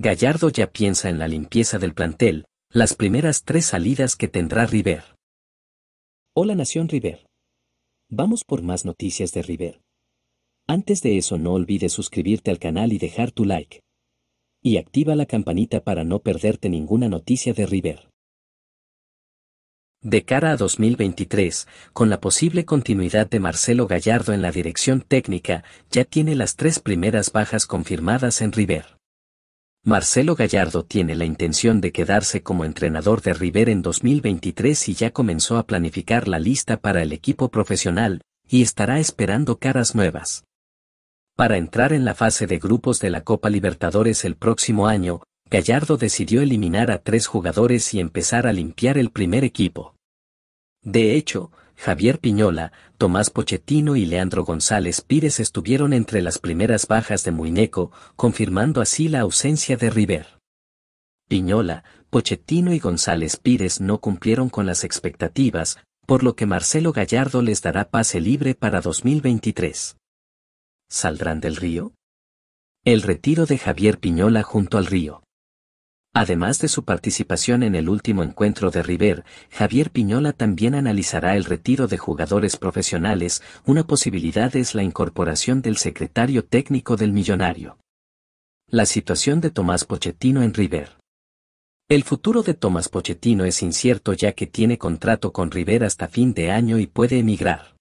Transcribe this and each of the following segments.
Gallardo ya piensa en la limpieza del plantel, las primeras tres salidas que tendrá River. Hola Nación River. Vamos por más noticias de River. Antes de eso no olvides suscribirte al canal y dejar tu like. Y activa la campanita para no perderte ninguna noticia de River. De cara a 2023, con la posible continuidad de Marcelo Gallardo en la dirección técnica, ya tiene las tres primeras bajas confirmadas en River. Marcelo Gallardo tiene la intención de quedarse como entrenador de River en 2023 y ya comenzó a planificar la lista para el equipo profesional, y estará esperando caras nuevas. Para entrar en la fase de grupos de la Copa Libertadores el próximo año, Gallardo decidió eliminar a tres jugadores y empezar a limpiar el primer equipo. De hecho, Javier Piñola, Tomás Pochettino y Leandro González Pires estuvieron entre las primeras bajas de Muineco, confirmando así la ausencia de River. Piñola, Pochettino y González Pires no cumplieron con las expectativas, por lo que Marcelo Gallardo les dará pase libre para 2023. ¿Saldrán del río? El retiro de Javier Piñola junto al río. Además de su participación en el último encuentro de River, Javier Piñola también analizará el retiro de jugadores profesionales, una posibilidad es la incorporación del secretario técnico del millonario. La situación de Tomás Pochettino en River. El futuro de Tomás Pochettino es incierto ya que tiene contrato con River hasta fin de año y puede emigrar.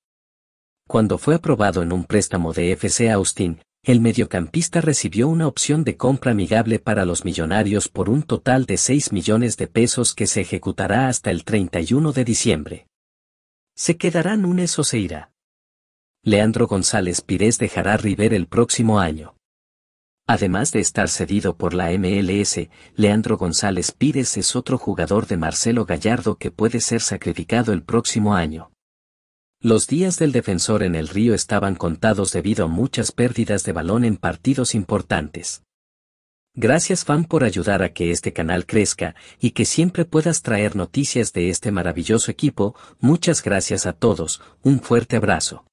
Cuando fue aprobado en un préstamo de FC Austin, el mediocampista recibió una opción de compra amigable para los millonarios por un total de 6 millones de pesos que se ejecutará hasta el 31 de diciembre. ¿Se quedará un o se irá? Leandro González Pires dejará River el próximo año. Además de estar cedido por la MLS, Leandro González Pires es otro jugador de Marcelo Gallardo que puede ser sacrificado el próximo año. Los días del defensor en el Río estaban contados debido a muchas pérdidas de balón en partidos importantes. Gracias fan por ayudar a que este canal crezca y que siempre puedas traer noticias de este maravilloso equipo. Muchas gracias a todos, un fuerte abrazo.